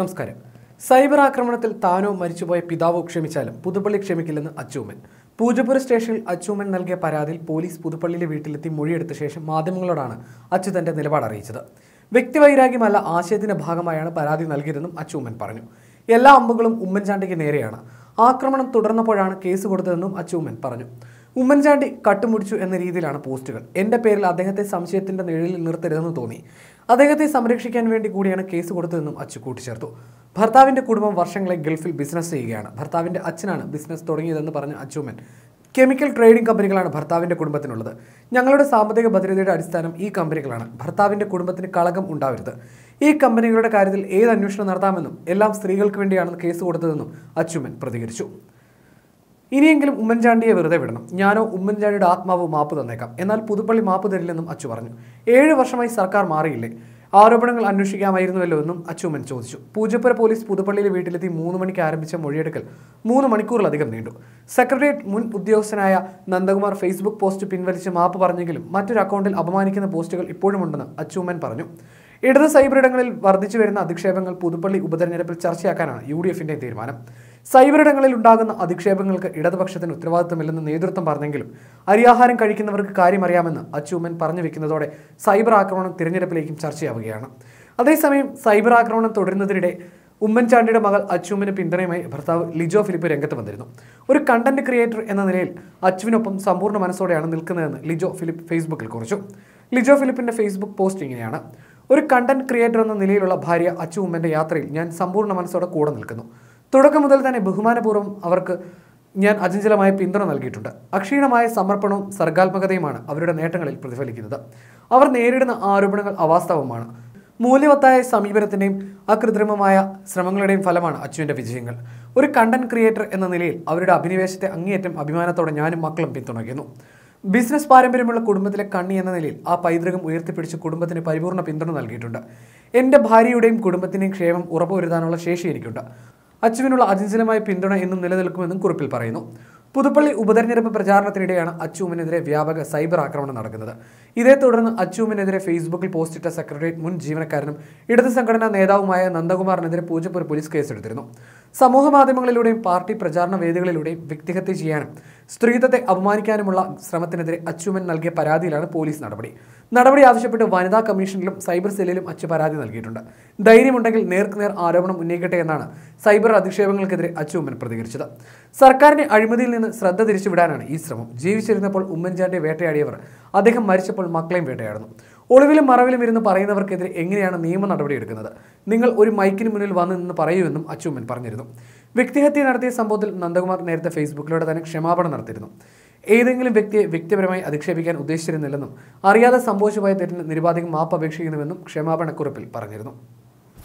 നമസ്കാരം സൈബർ ആക്രമണത്തിൽ താനോ മരിച്ചുപോയ പിതാവോ ക്ഷമിച്ചാലും പുതുപ്പള്ളി ക്ഷമിക്കില്ലെന്ന് അച്ചൂമൻ പൂജപ്പുര സ്റ്റേഷനിൽ അച്ചൂമൻ നൽകിയ പരാതിയിൽ പോലീസ് പുതുപ്പള്ളിയിലെ വീട്ടിലെത്തി മൊഴിയെടുത്ത ശേഷം മാധ്യമങ്ങളോടാണ് അച്ചു തന്റെ നിലപാട് അറിയിച്ചത് വ്യക്തിവൈരാഗ്യമല്ല ആശയത്തിന്റെ ഭാഗമായാണ് പരാതി നൽകിയതെന്നും അച്ചൂമൻ പറഞ്ഞു എല്ലാ അമ്പുകളും ഉമ്മൻചാണ്ടിക്ക് നേരെയാണ് ആക്രമണം തുടർന്നപ്പോഴാണ് കേസ് കൊടുത്തതെന്നും അച്ചൂമൻ പറഞ്ഞു ഉമ്മൻചാണ്ടി കട്ടുമുടിച്ചു എന്ന രീതിയിലാണ് പോസ്റ്റുകൾ എൻ്റെ പേരിൽ അദ്ദേഹത്തെ സംശയത്തിൻ്റെ നിഴലിൽ നിർത്തരുതെന്ന് തോന്നി അദ്ദേഹത്തെ സംരക്ഷിക്കാൻ വേണ്ടി കൂടിയാണ് കേസ് കൊടുത്തതെന്നും അച്ചു കൂട്ടിച്ചേർത്തു ഭർത്താവിൻ്റെ കുടുംബം വർഷങ്ങളെ ഗൾഫിൽ ബിസിനസ് ചെയ്യുകയാണ് ഭർത്താവിൻ്റെ അച്ഛനാണ് ബിസിനസ് തുടങ്ങിയതെന്ന് പറഞ്ഞ അച്ചുമൻ കെമിക്കൽ ട്രേഡിംഗ് കമ്പനികളാണ് ഭർത്താവിൻ്റെ കുടുംബത്തിനുള്ളത് ഞങ്ങളുടെ സാമ്പത്തിക ഭദ്രതയുടെ അടിസ്ഥാനം ഈ കമ്പനികളാണ് ഭർത്താവിൻ്റെ കുടുംബത്തിന് കളങ്കം ഉണ്ടാവരുത് ഈ കമ്പനികളുടെ കാര്യത്തിൽ ഏത് അന്വേഷണം നടത്താമെന്നും എല്ലാം സ്ത്രീകൾക്ക് വേണ്ടിയാണെന്ന് കേസ് കൊടുത്തതെന്നും അച്ചുമൻ പ്രതികരിച്ചു ഇനിയെങ്കിലും ഉമ്മൻചാണ്ടിയെ വെറുതെ വിടണം ഞാനോ ഉമ്മൻചാണ്ടിയുടെ ആത്മാവ് മാപ്പ് തന്നേക്കാം എന്നാൽ പുതുപ്പള്ളി മാപ്പ് തരില്ലെന്നും അച്ചു പറഞ്ഞു ഏഴ് വർഷമായി സർക്കാർ മാറിയില്ലേ ആരോപണങ്ങൾ അന്വേഷിക്കാമായിരുന്നുവല്ലോ എന്നും ഉമ്മൻ ചോദിച്ചു പൂജപ്പുര പോലീസ് പുതുപ്പള്ളിയിലെ വീട്ടിലെത്തി മൂന്ന് മണിക്ക് ആരംഭിച്ച മൊഴിയെടുക്കൽ മൂന്ന് മണിക്കൂറിലധികം നീണ്ടു സെക്രട്ടേറിയറ്റ് മുൻ ഉദ്യോഗസ്ഥനായ നന്ദകുമാർ ഫേസ്ബുക്ക് പോസ്റ്റ് പിൻവലിച്ച് മാപ്പ് പറഞ്ഞെങ്കിലും മറ്റൊരു അക്കൗണ്ടിൽ അപമാനിക്കുന്ന പോസ്റ്റുകൾ ഇപ്പോഴുമുണ്ടെന്ന് ഉമ്മൻ പറഞ്ഞു ഇടത് ഇടങ്ങളിൽ വർദ്ധിച്ചു വരുന്ന അധിക്ഷേപങ്ങൾ പുതുപ്പള്ളി ഉപതെരഞ്ഞെടുപ്പിൽ ചർച്ചയാക്കാനാണ് യു തീരുമാനം സൈബറിടങ്ങളിൽ ഉണ്ടാകുന്ന അധിക്ഷേപങ്ങൾക്ക് ഇടതുപക്ഷത്തിന് ഉത്തരവാദിത്തമില്ലെന്ന് നേതൃത്വം പറഞ്ഞെങ്കിലും അരിയാഹാരം കഴിക്കുന്നവർക്ക് കാര്യമറിയാമെന്ന് അച്ചൂമൻ പറഞ്ഞു വെക്കുന്നതോടെ സൈബർ ആക്രമണം തിരഞ്ഞെടുപ്പിലേക്കും ചർച്ചയാവുകയാണ് അതേസമയം സൈബർ ആക്രമണം തുടരുന്നതിനിടെ ഉമ്മൻചാണ്ടിയുടെ മകൾ അച്ചുവിന് പിന്തുണയുമായി ഭർത്താവ് ലിജോ ഫിലിപ്പ് രംഗത്ത് വന്നിരുന്നു ഒരു കണ്ടന്റ് ക്രിയേറ്റർ എന്ന നിലയിൽ അച്ചുവിനൊപ്പം സമ്പൂർണ്ണ മനസ്സോടെയാണ് നിൽക്കുന്നതെന്ന് ലിജോ ഫിലിപ്പ് ഫേസ്ബുക്കിൽ കുറിച്ചു ലിജോ ഫിലിപ്പിന്റെ ഫേസ്ബുക്ക് പോസ്റ്റ് ഇങ്ങനെയാണ് ഒരു കണ്ടന്റ് ക്രിയേറ്റർ എന്ന നിലയിലുള്ള ഭാര്യ അച്ചു യാത്രയിൽ ഞാൻ സമ്പൂർണ്ണ മനസ്സോടെ കൂടെ നിൽക്കുന്നു തുടക്കം മുതൽ തന്നെ ബഹുമാനപൂർവ്വം അവർക്ക് ഞാൻ അചഞ്ചലമായ പിന്തുണ നൽകിയിട്ടുണ്ട് അക്ഷീണമായ സമർപ്പണവും സർഗാത്മകതയുമാണ് അവരുടെ നേട്ടങ്ങളിൽ പ്രതിഫലിക്കുന്നത് അവർ നേരിടുന്ന ആരോപണങ്ങൾ അവാസ്തവമാണ് മൂല്യവത്തായ സമീപനത്തിൻ്റെയും അകൃത്രിമമായ ശ്രമങ്ങളുടെയും ഫലമാണ് അച്ചുവിൻ്റെ വിജയങ്ങൾ ഒരു കണ്ടന്റ് ക്രിയേറ്റർ എന്ന നിലയിൽ അവരുടെ അഭിനിവേശത്തെ അങ്ങേയറ്റം അഭിമാനത്തോടെ ഞാനും മക്കളും പിന്തുണയ്ക്കുന്നു ബിസിനസ് പാരമ്പര്യമുള്ള കുടുംബത്തിലെ കണ്ണി എന്ന നിലയിൽ ആ പൈതൃകം ഉയർത്തിപ്പിടിച്ച് കുടുംബത്തിന് പരിപൂർണ്ണ പിന്തുണ നൽകിയിട്ടുണ്ട് എൻ്റെ ഭാര്യയുടെയും കുടുംബത്തിൻ്റെയും ക്ഷേമം ഉറപ്പുവരുത്താനുള്ള ശേഷി എനിക്കുണ്ട് അച്ചുവിനുള്ള അചഞ്ചലമായ പിന്തുണ എന്നും നിലനിൽക്കുമെന്നും കുറിപ്പിൽ പറയുന്നു പുതുപ്പള്ളി ഉപതെരഞ്ഞെടുപ്പ് പ്രചാരണത്തിനിടെയാണ് അച്ചുമിനെതിരെ വ്യാപക സൈബർ ആക്രമണം നടക്കുന്നത് ഇതേ തുടർന്ന് അച്ചുമിനെതിരെ ഫേസ്ബുക്കിൽ പോസ്റ്റിട്ട സെക്രട്ടേറിയറ്റ് മുൻ ജീവനക്കാരനും ഇടത് സംഘടനാ നേതാവുമായ നന്ദകുമാറിനെതിരെ പൂജപ്പൂർ പോലീസ് കേസെടുത്തിരുന്നു മാധ്യമങ്ങളിലൂടെയും പാർട്ടി പ്രചാരണ വേദികളിലൂടെയും വ്യക്തിഹത്യ ചെയ്യാനും സ്ത്രീത്വത്തെ അപമാനിക്കാനുമുള്ള ശ്രമത്തിനെതിരെ അച്ചുമൻ നൽകിയ പരാതിയിലാണ് പോലീസ് നടപടി നടപടി ആവശ്യപ്പെട്ട് വനിതാ കമ്മീഷനിലും സൈബർ സെല്ലിലും അച്ചു പരാതി നൽകിയിട്ടുണ്ട് ധൈര്യമുണ്ടെങ്കിൽ നേർക്കുനേർ ആരോപണം ഉന്നയിക്കട്ടെ എന്നാണ് സൈബർ അധിക്ഷേപങ്ങൾക്കെതിരെ അച്ചുമ്മൻ പ്രതികരിച്ചത് സർക്കാരിന്റെ അഴിമതിയിൽ നിന്ന് ശ്രദ്ധ തിരിച്ചുവിടാനാണ് ഈ ശ്രമം ജീവിച്ചിരുന്നപ്പോൾ ഉമ്മൻചാണ്ടിയെ വേട്ടയാടിയവർ അദ്ദേഹം മരിച്ചപ്പോൾ മക്കളെയും വേട്ടയാടുന്നു ഒളിവിലും മറവിലും ഇരുന്ന് പറയുന്നവർക്കെതിരെ എങ്ങനെയാണ് നിയമ നടപടി എടുക്കുന്നത് നിങ്ങൾ ഒരു മൈക്കിന് മുന്നിൽ വന്ന് നിന്ന് പറയുമെന്നും അച്ചുമ്മൻ പറഞ്ഞിരുന്നു വ്യക്തിഹത്യ നടത്തിയ സംഭവത്തിൽ നന്ദകുമാർ നേരത്തെ ഫേസ്ബുക്കിലൂടെ തന്നെ ക്ഷമാപണം നടത്തിയിരുന്നു ഏതെങ്കിലും വ്യക്തിയെ വ്യക്തിപരമായി അധിക്ഷേപിക്കാൻ ഉദ്ദേശിച്ചിരുന്നില്ലെന്നും അറിയാതെ സംഭവിച്ചുപോയ തെറ്റിന് നിരുപാധികം മാപ്പ് അപേക്ഷിക്കുന്നുവെന്നും ക്ഷമാപണക്കുറിപ്പിൽ പറഞ്ഞിരുന്നു